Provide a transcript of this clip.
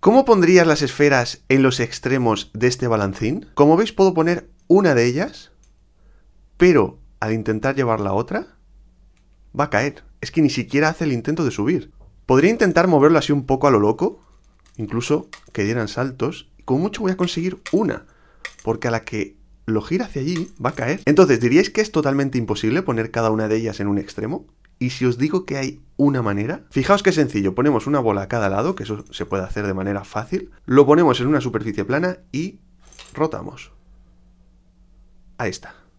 ¿Cómo pondrías las esferas en los extremos de este balancín? Como veis puedo poner una de ellas, pero al intentar llevar la otra, va a caer. Es que ni siquiera hace el intento de subir. Podría intentar moverlo así un poco a lo loco, incluso que dieran saltos. Y con mucho voy a conseguir una, porque a la que lo gira hacia allí va a caer. Entonces, ¿diríais que es totalmente imposible poner cada una de ellas en un extremo? Y si os digo que hay una manera, fijaos qué sencillo, ponemos una bola a cada lado, que eso se puede hacer de manera fácil, lo ponemos en una superficie plana y rotamos. Ahí está.